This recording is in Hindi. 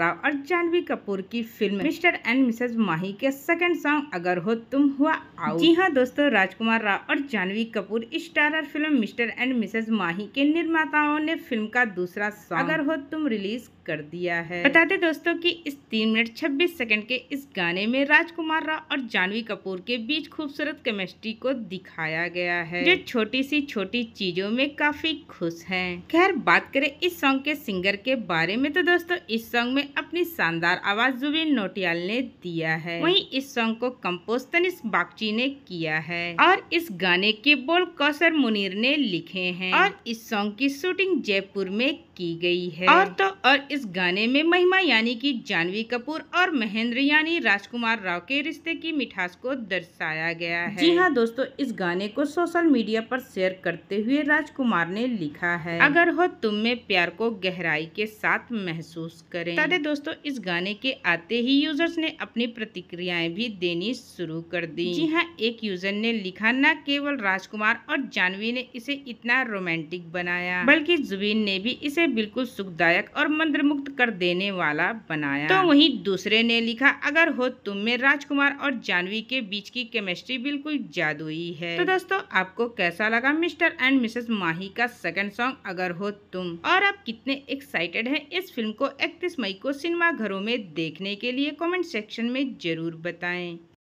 राव और जानवी कपूर की film Mr and Mrs Mahi के सेकंड सॉन्ग अगर हो तुम हुआ आओ जी हाँ दोस्तों राजकुमार राव और Janhvi Kapoor starrer film Mr and Mrs Mahi के निर्माताओं ने फिल्म का दूसरा सॉन्ग अगर हो तुम रिलीज कर दिया है बताते दोस्तों कि इस तीन मिनट छब्बीस सेकंड के इस गाने में राजकुमार राव और जानवी कपूर के बीच खूबसूरत केमिस्ट्री को दिखाया गया है जो छोटी सी छोटी चीजों में काफी खुश है खैर बात करें इस सॉन्ग के सिंगर के बारे में तो दोस्तों इस सॉन्ग में अपनी शानदार आवाज़ जुबिन नोटियाल ने दिया है वहीं इस सॉन्ग को कम्पोज तनिष बागची ने किया है और इस गाने के बोल कौशर मुनीर ने लिखे हैं और इस सॉन्ग की शूटिंग जयपुर में की गई है और तो और इस गाने में महिमा यानी कि जानवी कपूर और महेंद्र यानी राजकुमार राव के रिश्ते की मिठास को दर्शाया गया है जी हाँ दोस्तों इस गाने को सोशल मीडिया पर शेयर करते हुए राजकुमार ने लिखा है अगर हो तुम में प्यार को गहराई के साथ महसूस करें है दोस्तों इस गाने के आते ही यूजर्स ने अपनी प्रतिक्रियाएं भी देनी शुरू कर दी जी हाँ एक यूजर ने लिखा न केवल राजकुमार और जानवी ने इसे इतना रोमांटिक बनाया बल्कि जुबीन ने भी इसे बिल्कुल सुखदायक और मंत्र कर देने वाला बनाया तो वही दूसरे ने लिखा अगर हो तुम में राजकुमार और जानवी के बीच की केमिस्ट्री बिल्कुल जादुई है तो दोस्तों आपको कैसा लगा मिस्टर एंड मिसेस माही का सेकंड सॉन्ग अगर हो तुम और आप कितने एक्साइटेड हैं इस फिल्म को इकतीस मई को को सिनेमाघरों में देखने के लिए कमेंट सेक्शन में ज़रूर बताएं